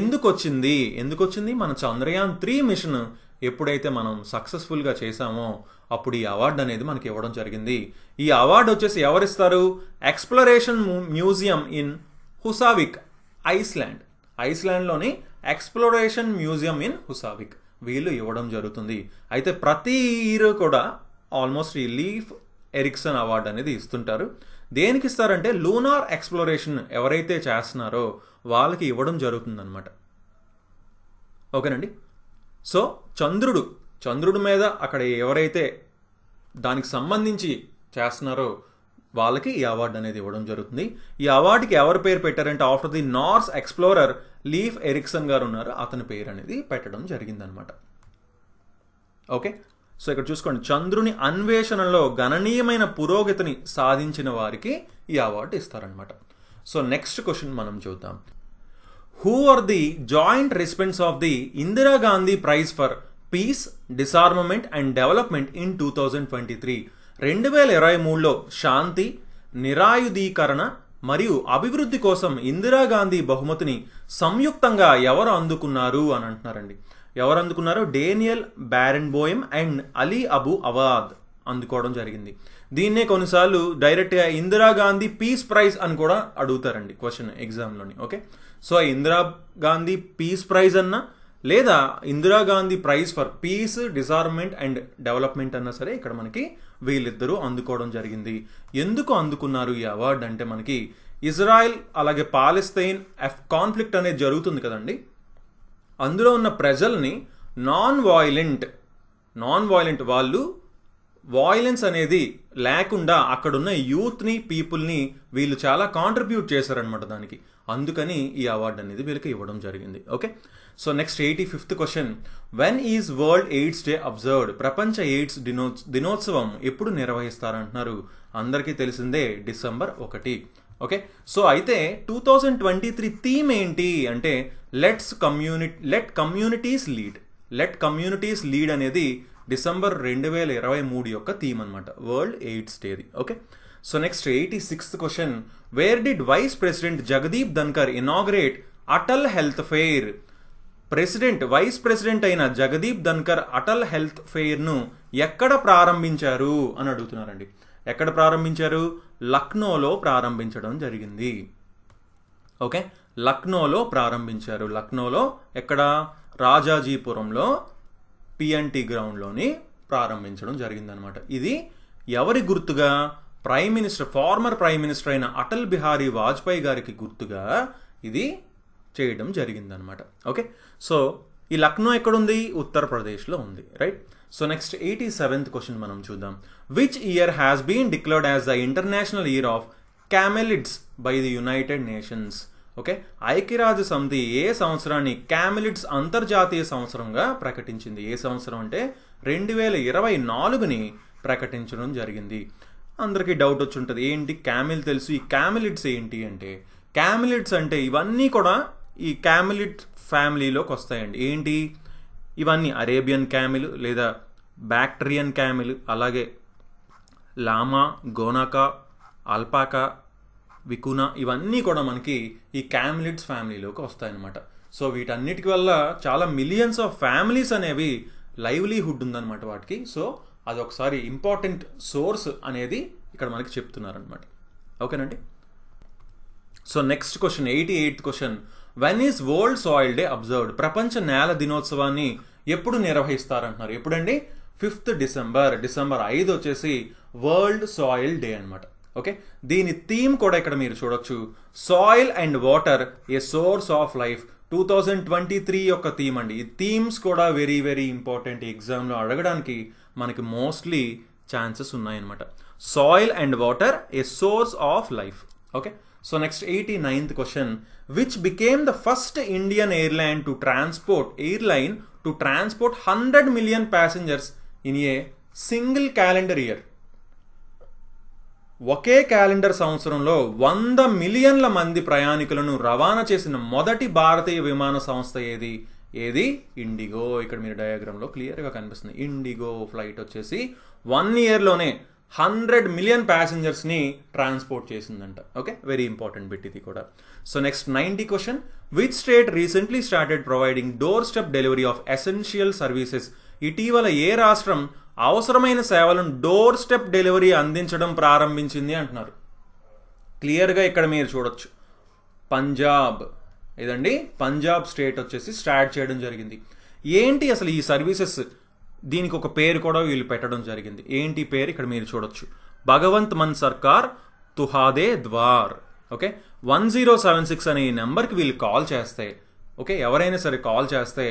ఎందుకు వచ్చింది ఎందుకు వచ్చింది మన చంద్రయాన్ త్రీ మిషన్ ఎప్పుడైతే మనం సక్సెస్ఫుల్గా చేశామో అప్పుడు ఈ అవార్డు అనేది మనకి ఇవ్వడం జరిగింది ఈ అవార్డు వచ్చేసి ఎవరిస్తారు exploration museum in Husavik Iceland ఐస్లాండ్లోని ఎక్స్ప్లోరేషన్ మ్యూజియం ఇన్ హుసావిక్ వీళ్ళు ఇవ్వడం జరుగుతుంది అయితే ప్రతి ఇయర్ కూడా ఆల్మోస్ట్ ఈ లీఫ్ ఎరిక్సన్ అవార్డు అనేది ఇస్తుంటారు దేనికి ఇస్తారంటే లూనార్ ఎక్స్ప్లోరేషన్ ఎవరైతే చేస్తున్నారో వాళ్ళకి ఇవ్వడం జరుగుతుందన్నమాట ఓకేనండి సో చంద్రుడు చంద్రుడి మీద అక్కడ ఎవరైతే దానికి సంబంధించి చేస్తున్నారో వాళ్ళకి ఈ అవార్డు అనేది ఇవ్వడం జరుగుతుంది ఈ అవార్డుకి ఎవరు పేరు పెట్టారంటే after the Norse explorer Leif Erikson గారు ఉన్నారు అతని పేరు అనేది పెట్టడం జరిగిందనమాట ఓకే సో ఇక్కడ చూసుకోండి చంద్రుని అన్వేషణలో గణనీయమైన పురోగతిని సాధించిన వారికి ఈ అవార్డు ఇస్తారనమాట సో నెక్స్ట్ క్వశ్చన్ మనం చూద్దాం who are the joint recipients of the Indira Gandhi prize for peace disarmament and development in two thousand twenty three రెండు వేల ఇరవై మూడులో శాంతి నిరాయుధీకరణ మరియు అభివృద్ధి కోసం ఇందిరాగాంధీ బహుమతిని సంయుక్తంగా ఎవరు అందుకున్నారు అని అంటున్నారండి ఎవరు అందుకున్నారు Daniel Barenboim and Ali Abu Awwad అందుకోవడం జరిగింది దీన్నే కొన్నిసార్లు డైరెక్ట్గా ఇందిరాగాంధీ పీస్ ప్రైజ్ అని కూడా అడుగుతారండి క్వశ్చన్ ఎగ్జామ్లోని okay so Indira Gandhi peace prize అన్నా లేదా Indira Gandhi prize for peace disarmament and development అన్నా సరే ఇక్కడ మనకి వీళ్ళిద్దరూ అందుకోవడం జరిగింది ఎందుకు అందుకున్నారు ఈ అవార్డు అంటే మనకి ఇజ్రాయెల్ అలాగే పాలెస్తైన్ ఎఫ్ కాన్ఫ్లిక్ట్ అనేది జరుగుతుంది కదండి అందులో ఉన్న ప్రజల్ని నాన్ వాయిలెంట్ నాన్ వాయిలెంట్ వాళ్ళు వాయిలెన్స్ అనేది లేకుండా అక్కడున్న యూత్ని పీపుల్ని వీళ్ళు చాలా కాంట్రిబ్యూట్ చేశారనమాట దానికి అందుకని ఈ అవార్డు అనేది వీళ్ళకి ఇవ్వడం జరిగింది okay so next eighty fifth question when is world AIDS day observed ప్రపంచ ఎయిడ్స్ దినో దినోత్సవం ఎప్పుడు నిర్వహిస్తారంటున్నారు అందరికీ తెలిసిందే డిసెంబర్ ఒకటి ఓకే సో అయితే two thousand twenty three theme ఏంటి అంటే let's community let communities lead let communities lead అనేది డిసెంబర్ రెండు వేల ఇరవై మూడు యొక్క థీమ్ అనమాట వరల్డ్ ఎయిడ్స్ డేది okay so next eighty sixth question, where did vice president Jagdeep Dhankar inaugurate Atal health Fair? President vice president అయిన జగదీప్ ధన్కర్ అటల్ హెల్త్ ఫెయిర్ను ఎక్కడ ప్రారంభించారు అని అడుగుతున్నారండి ఎక్కడ ప్రారంభించారు లక్నోలో ప్రారంభించడం జరిగింది ఓకే లక్నోలో ప్రారంభించారు లక్నోలో ఎక్కడ రాజాజీపురంలో పిఎన్టీ గ్రౌండ్లోని ప్రారంభించడం జరిగిందనమాట ఇది ఎవరి గుర్తుగా prime minister former prime minister అయిన అటల్ బిహారీ వాజ్పేయి గారికి గుర్తుగా ఇది చేయడం జరిగిందనమాట ఓకే సో ఈ లక్నో ఎక్కడుంది ఉత్తరప్రదేశ్లో ఉంది right so next eighty seventh question మనం చూద్దాం which year has been declared as the international year of camelids by the United Nations okay ఐక్యరాజ్య సమితి ఏ సంవత్సరాన్ని క్యామిలిడ్స్ అంతర్జాతీయ సంవత్సరంగా ప్రకటించింది ఏ సంవత్సరం అంటే రెండు వేల ఇరవై నాలుగుని ప్రకటించడం జరిగింది అందరికీ డౌట్ వచ్చి ఉంటుంది ఏంటి క్యామిల్ తెలుసు ఈ క్యామిలిట్స్ ఏంటి అంటే క్యామిలిట్స్ అంటే ఇవన్నీ కూడా ఈ క్యామిలిట్ ఫ్యామిలీలోకి వస్తాయండి ఏంటి ఇవన్నీ అరేబియన్ క్యామిల్ లేదా బ్యాక్టీరియన్ క్యామిల్ అలాగే లామా గోనాకా అల్పాకా వికునా ఇవన్నీ కూడా మనకి ఈ క్యామిలిట్స్ ఫ్యామిలీలోకి వస్తాయన్నమాట సో వీటన్నిటికి వల్ల చాలా మిలియన్స్ ఆఫ్ ఫ్యామిలీస్ అనేవి లైవ్లీహుడ్ ఉందన్నమాట వాటికి సో అది ఒకసారి ఇంపార్టెంట్ సోర్స్ అనేది ఇక్కడ మనకి చెప్తున్నారనమాట ఓకేనండి so next question eighty eighth question when is world soil day observed ప్రపంచ నేల దినోత్సవాన్ని ఎప్పుడు నిర్వహిస్తారంటున్నారు ఎప్పుడండి ఫిఫ్త్ డిసెంబర్ డిసెంబర్ ఐదు వచ్చేసి వరల్డ్ సాయిల్ డే అనమాట ఓకే దీని థీమ్ కూడా ఇక్కడ మీరు చూడొచ్చు soil and water a source of life two thousand twenty three యొక్క థీమ్ అండి ఈ థీమ్స్ కూడా వెరీ వెరీ ఇంపార్టెంట్ ఎగ్జామ్లో అడగడానికి మనకి మోస్ట్లీ ఛాన్సెస్ ఉన్నాయన్నమాట soil and water a source of life okay so next eighty ninth question which became the first Indian airline to transport airline to transport hundred million passengers in a single calendar year ఒకే calendar సంవత్సరంలో వంద మిలియన్ల మంది ప్రయాణికులను రవాణా చేసిన మొదటి భారతీయ విమాన సంస్థ ఏది ఏది ఇండిగో ఇక్కడ మీరు డయాగ్రామ్లో క్లియర్గా కనిపిస్తుంది ఇండిగో ఫ్లైట్ వచ్చేసి వన్ ఇయర్లోనే హండ్రెడ్ మిలియన్ ప్యాసింజర్స్ని ట్రాన్స్పోర్ట్ చేసిందంట ఓకే వెరీ ఇంపార్టెంట్ బిట్ ఇది కూడా so next ninety question which state recently started providing door step delivery of essential services ఇటీవల ఏ రాష్ట్రం అవసరమైన సేవలను డోర్ స్టెప్ డెలివరీ అందించడం ప్రారంభించింది అంటున్నారు క్లియర్గా ఇక్కడ మీరు చూడొచ్చు పంజాబ్ ఇదండి పంజాబ్ స్టేట్ వచ్చేసి స్టార్ట్ చేయడం జరిగింది ఏంటి అసలు ఈ సర్వీసెస్ దీనికి ఒక పేరు కూడా వీళ్ళు పెట్టడం జరిగింది ఏంటి పేరు ఇక్కడ మీరు చూడొచ్చు Bhagwant Mann Sarkar Tuhade Dwar okay one zero seven six అనే ఈ నెంబర్కి వీళ్ళు కాల్ చేస్తే ఓకే ఎవరైనా సరే కాల్ చేస్తే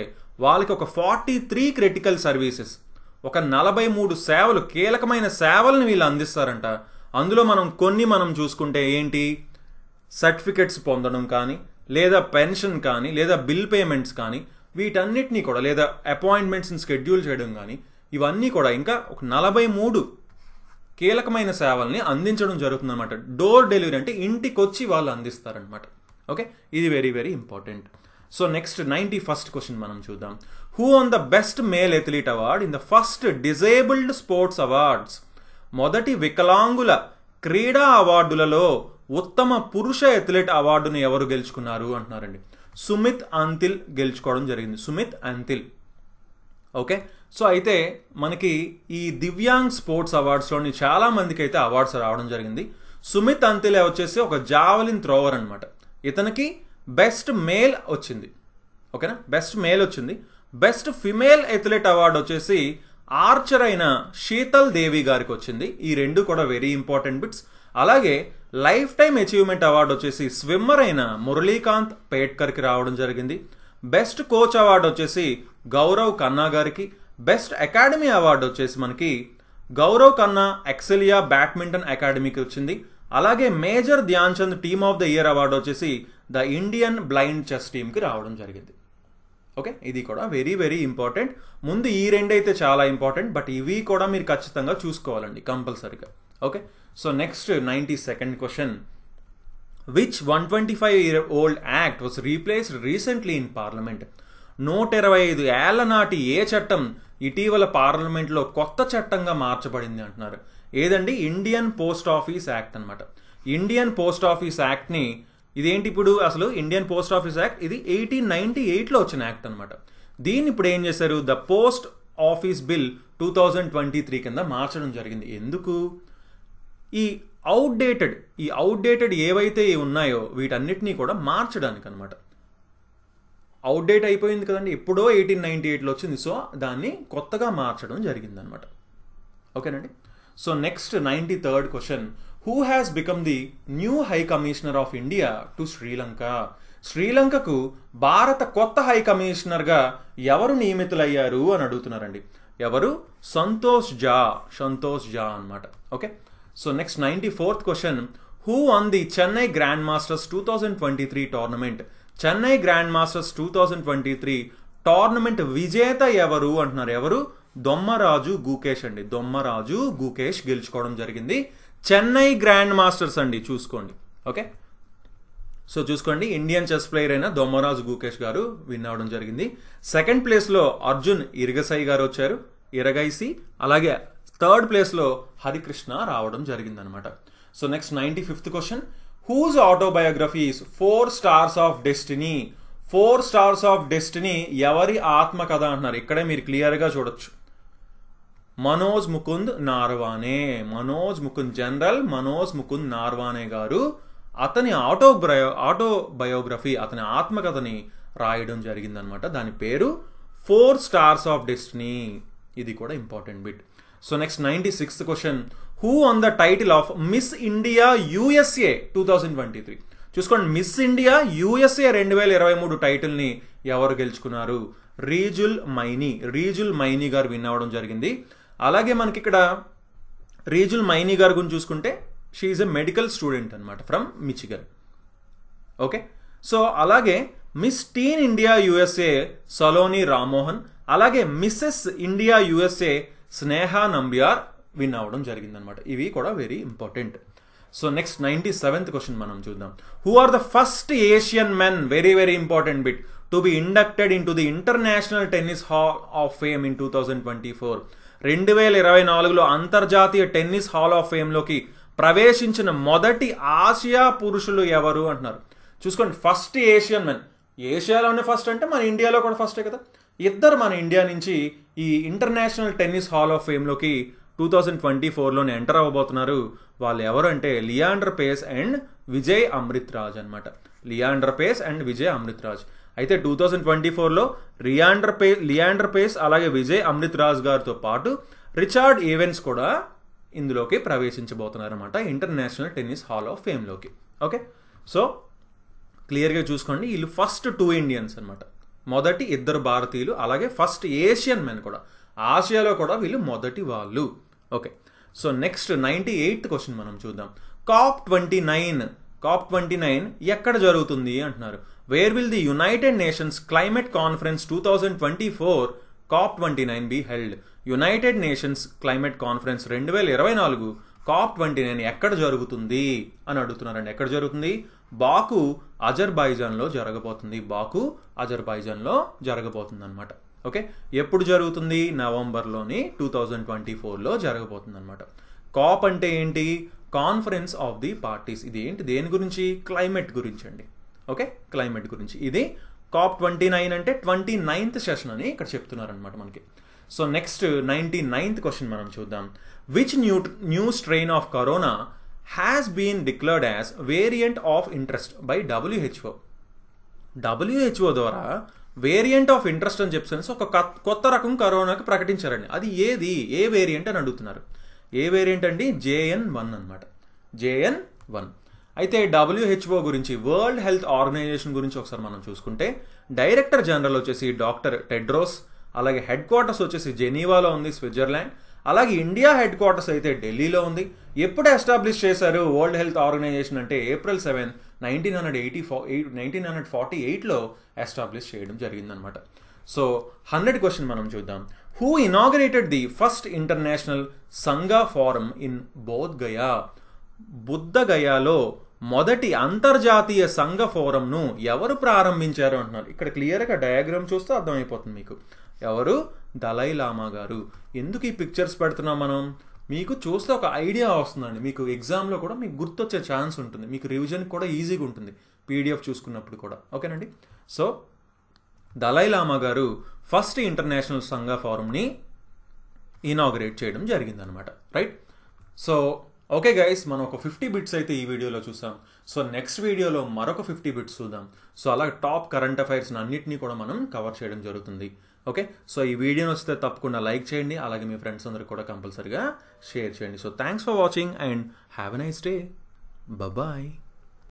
వాళ్ళకి ఒక ఫార్టీ త్రీ క్రిటికల్ సర్వీసెస్ ఒక నలభై మూడు సేవలు కీలకమైన సేవలను వీళ్ళు అందిస్తారంట అందులో మనం కొన్ని మనం చూసుకుంటే ఏంటి సర్టిఫికెట్స్ పొందడం కానీ లేదా పెన్షన్ కానీ లేదా బిల్ పేమెంట్స్ కానీ వీటన్నిటినీ కూడా లేదా అపాయింట్మెంట్స్ని షెడ్యూల్ చేయడం కానీ ఇవన్నీ కూడా ఇంకా ఒక నలభై మూడు కీలకమైన సేవల్ని అందించడం జరుగుతుందన్నమాట డోర్ డెలివరీ అంటే ఇంటికి వచ్చి వాళ్ళు అందిస్తారనమాట ఓకే ఇది very very important so next ninety first question మనం చూద్దాం who won the best male athlete award in the first disabled sports awards మొదటి వికలాంగుల క్రీడా అవార్డులలో ఉత్తమ పురుష ఎథ్లెట్ అవార్డును ఎవరు గెలుచుకున్నారు అంటున్నారండి సుమిత్ అంతిల్ గెలుచుకోవడం జరిగింది సుమిత్ అంతిల్ ఓకే సో అయితే మనకి ఈ దివ్యాంగ్ స్పోర్ట్స్ అవార్డ్స్లోని చాలామందికి అయితే అవార్డ్స్ రావడం జరిగింది సుమిత్ అంతిలే వచ్చేసి ఒక జావలిన్ త్రోవర్ అనమాట ఇతనికి బెస్ట్ మేల్ వచ్చింది ఓకేనా బెస్ట్ మేల్ వచ్చింది బెస్ట్ ఫిమేల్ ఎథ్లెట్ అవార్డు వచ్చేసి ఆర్చర్ అయిన శీతల్ దేవి గారికి వచ్చింది ఈ రెండు కూడా వెరీ ఇంపార్టెంట్ బిట్స్ అలాగే లైఫ్ టైమ్ అచీవ్మెంట్ అవార్డు వచ్చేసి స్విమ్మర్ అయిన మురళీకాంత్ పేట్కర్కి రావడం జరిగింది బెస్ట్ కోచ్ అవార్డు వచ్చేసి గౌరవ్ కన్నా గారికి బెస్ట్ అకాడమీ అవార్డు వచ్చేసి మనకి గౌరవ్ కన్నా ఎక్సెలియా బ్యాడ్మింటన్ అకాడమీకి వచ్చింది అలాగే major Dhyan Chand team of the year award వచ్చేసి ద ఇండియన్ బ్లైండ్ చెస్ టీమ్కి రావడం జరిగింది ఓకే ఇది కూడా వెరీ వెరీ ఇంపార్టెంట్ ముందు ఈ రెండైతే చాలా ఇంపార్టెంట్ బట్ ఇవి కూడా మీరు ఖచ్చితంగా చూసుకోవాలండి కంపల్సరిగా okay so next second question which one twenty five year old act was replaced recently in parliament నూట ఇరవై ఐదు ఏళ్ల నాటి ఏ చట్టం ఇటీవల పార్లమెంట్లో కొత్త చట్టంగా మార్చబడింది అంటున్నారు ఏదండి ఇండియన్ పోస్ట్ ఆఫీస్ యాక్ట్ అనమాట ఇండియన్ పోస్ట్ ఆఫీస్ యాక్ట్ని ఇదేంటి ఇప్పుడు అసలు ఇండియన్ పోస్ట్ ఆఫీస్ యాక్ట్ ఇది ఎయిటీన్ నైన్టీ ఎయిట్లో వచ్చిన యాక్ట్ అనమాట దీన్ని ఇప్పుడు ఏం చేశారు the post office bill two thousand twenty three కింద మార్చడం జరిగింది ఎందుకు ఈ అవుట్డేటెడ్ ఈ అవుట్డేటెడ్ ఏవైతే ఉన్నాయో వీటన్నిటినీ కూడా మార్చడానికి అనమాట అవుట్డేట్ అయిపోయింది కదండి ఎప్పుడో ఎయిటీన్ నైన్టీ ఎయిట్లో వచ్చింది సో దాన్ని కొత్తగా మార్చడం జరిగిందనమాట ఓకేనండి so next ninety third question who has become the new high commissioner of India to Sri Lanka శ్రీలంకకు భారత కొత్త హై కమిషనర్గా ఎవరు నియమితులయ్యారు అని అడుగుతున్నారండి ఎవరు సంతోష్ జా సంతోష్ జా అనమాట okay so next ninety fourth question who won the Chennai grand masters two thousand twenty three tournament Chennai grand masters two twenty three tournament విజేత ఎవరు అంటున్నారు ఎవరు దొమ్మరాజు గూకేష్ అండి దొమ్మరాజు గూకేష్ గెలుచుకోవడం జరిగింది చెన్నై గ్రాండ్ మాస్టర్స్ అండి చూసుకోండి ఓకే సో చూసుకోండి ఇండియన్ చెస్ ప్లేయర్ అయిన దొమ్మరాజు గూకేష్ గారు విన్ అవడం జరిగింది సెకండ్ ప్లేస్లో అర్జున్ ఇరగసాయి గారు వచ్చారు ఇరగైసి అలాగే థర్డ్ ప్లేస్లో హరికృష్ణ రావడం జరిగిందనమాట so next ninety fifth question whose autobiographies four stars of destiny four stars of destiny ఎవరి ఆత్మకథ అంటున్నారు ఇక్కడే మీరు క్లియర్గా చూడొచ్చు మనోజ్ ముకుంద్ నార్వానే మనోజ్ ముకుంద్ జనరల్ మనోజ్ ముకుంద్ నార్వానే గారు అతని ఆటో ఆటో బయోగ్రఫీ అతని ఆత్మకథని రాయడం జరిగిందనమాట దాని పేరు ఫోర్ స్టార్స్ ఆఫ్ డెస్టినీ ఇది కూడా important bit so next sixth question who won the title of miss India USA two thousand twenty three చూసుకోండి మిస్ ఇండియా యూఎస్ఏ రెండు వేల ఇరవై మూడు టైటిల్ని ఎవరు గెలుచుకున్నారు రీజుల్ మైనీ రీజుల్ మైనీ గారు విన్ అవ్వడం జరిగింది అలాగే మనకి ఇక్కడ రీజుల్ మైనీ గారి గురించి చూసుకుంటే షీఈ్ ఎ మెడికల్ స్టూడెంట్ అనమాట ఫ్రమ్ మిచిగన్ ఓకే సో అలాగే miss teen India USA Saloni Rammohan అలాగే Mrs India USA Sneha Nambiar win అవ్వడం జరిగిందనమాట ఇవి కూడా very important so next ninety seventh question మనం చూద్దాం who are the first Asian men very very important bit to be inducted in to the international tennis hall of fame in two thousand twenty four రెండు వేల ఇరవై నాలుగులో అంతర్జాతీయ tennis hall of ఫేమ్లోకి ప్రవేశించిన మొదటి Asia పురుషులు ఎవరు అంటున్నారు చూసుకోండి ఫస్ట్ ఏషియన్ మెన్ ఏషియాలోనే ఫస్ట్ అంటే మన ఇండియాలో కూడా ఫస్టే కదా ఇద్దరు మన ఇండియా నుంచి ఈ ఇంటర్నేషనల్ టెన్నిస్ హాల్ ఆఫ్ ఫేమ్లోకి టూ థౌజండ్ ట్వంటీ ఫోర్లోనే ఎంటర్ అవ్వబోతున్నారు వాళ్ళు ఎవరు అంటే లియాండర్ పేస్ అండ్ విజయ్ అమృత్ రాజ్ అనమాట లియాండర్ పేస్ అండ్ విజయ్ అమృత్ రాజ్ అయితే టూ థౌజండ్ ట్వంటీ ఫోర్లో రియాండర్ పే లియాండర్ పేస్ అలాగే విజయ్ అమృత్ రాజ్ గారితో పాటు రిచార్డ్ ఈవెంట్స్ కూడా ఇందులోకి ప్రవేశించబోతున్నారన్నమాట ఇంటర్నేషనల్ టెన్నిస్ హాల్ ఆఫ్ ఫేమ్లోకి ఓకే సో క్లియర్గా చూసుకోండి వీళ్ళు ఫస్ట్ టూ ఇండియన్స్ అనమాట మొదటి ఇద్దరు భారతీయులు అలాగే ఫస్ట్ ఏషియన్ మెన్ కూడా ఆసియాలో కూడా వీళ్ళు మొదటి వాళ్ళు okay so next ninety eighth question మనం చూద్దాం COP twenty nine COP twenty nine ఎక్కడ జరుగుతుంది అంటున్నారు where will the United Nations climate conference two thousand twenty four COP twenty nine be held United Nations climate conference రెండు వేల ఇరవై నాలుగు cap twenty nine ఎక్కడ జరుగుతుంది అని అడుగుతున్నారండి ఎక్కడ జరుగుతుంది బాకు అజర్బైజాన్లో జరగబోతుంది బాకు అజర్బైజాన్లో జరగబోతుంది అనమాట ఓకే ఎప్పుడు జరుగుతుంది నవంబర్లోని టూ థౌజండ్ ట్వంటీ ఫోర్లో జరగబోతుంది అనమాట కాప్ అంటే ఏంటి కాన్ఫరెన్స్ ఆఫ్ ది పార్టీస్ ఇది ఏంటి దేని గురించి క్లైమేట్ గురించి అండి ఓకే క్లైమేట్ గురించి ఇది కాప్ ట్వంటీ నైన్ అంటే ట్వంటీ నైన్త్ సెషన్ అని ఇక్కడ చెప్తున్నారనమాట మనకి so next ninety ninth question మనం చూద్దాం which new new strain of corona has been declared as variant of interest by WHO. WHO ద్వారా వేరియంట్ ఆఫ్ ఇంట్రెస్ట్ అని చెప్పేసి ఒక కొత్త రకం కరోనాకి ప్రకటించారండి అది ఏది ఏ వేరియంట్ అని అడుగుతున్నారు ఏ వేరియంట్ అండి జేఎన్ వన్ అనమాట జేఎన్ వన్ అయితే డబ్ల్యూహెచ్ఓ గురించి వరల్డ్ హెల్త్ ఆర్గనైజేషన్ గురించి ఒకసారి మనం చూసుకుంటే డైరెక్టర్ జనరల్ వచ్చేసి డాక్టర్ టెడ్రోస్ అలాగే హెడ్ క్వార్టర్స్ వచ్చేసి జెనీవాలో ఉంది స్విట్జర్లాండ్ అలాగే ఇండియా హెడ్ క్వార్టర్స్ అయితే ఢిల్లీలో ఉంది ఎప్పుడు ఎస్టాబ్లిష్ చేశారు వరల్డ్ హెల్త్ ఆర్గనైజేషన్ అంటే April seven nineteen hundred eighty four eight nineteen hundred forty ఎయిట్లో ఎస్టాబ్లిష్ చేయడం జరిగిందనమాట సో హండ్రెడ్ క్వశ్చన్ మనం చూద్దాం who inaugurated the first international Sangha forum in Bodhgaya Gaya బుద్ధగయాలో మొదటి అంతర్జాతీయ సంఘ ఫోరంను ఎవరు ప్రారంభించారు అంటున్నారు ఇక్కడ క్లియర్గా డయాగ్రామ్ చూస్తే అర్థమైపోతుంది మీకు ఎవరు దలై లామా గారు ఎందుకు ఈ పిక్చర్స్ పెడుతున్నాం మనం మీకు చూస్తే ఒక ఐడియా వస్తుందండి మీకు ఎగ్జామ్లో కూడా మీకు గుర్తొచ్చే ఛాన్స్ ఉంటుంది మీకు రివిజన్ కూడా ఈజీగా ఉంటుంది పీడిఎఫ్ చూసుకున్నప్పుడు కూడా ఓకేనండి సో దలై లామా గారు ఫస్ట్ ఇంటర్నేషనల్ సంఘ ఫారంని ఇనాగరేట్ చేయడం జరిగిందనమాట రైట్ సో ఓకే గైస్ మనం ఒక ఫిఫ్టీ బిట్స్ అయితే ఈ వీడియోలో చూసాం సో నెక్స్ట్ వీడియోలో మరొక ఫిఫ్టీ బిట్స్ చూద్దాం సో అలా టాప్ కరెంట్ అఫైర్స్ని అన్నింటినీ కూడా మనం కవర్ చేయడం జరుగుతుంది ఓకే సో ఈ వీడియోని వస్తే తప్పకుండా లైక్ చేయండి అలాగే మీ ఫ్రెండ్స్ అందరికి కూడా కంపల్సరిగా షేర్ చేయండి so thanks for watching and have a nice day bye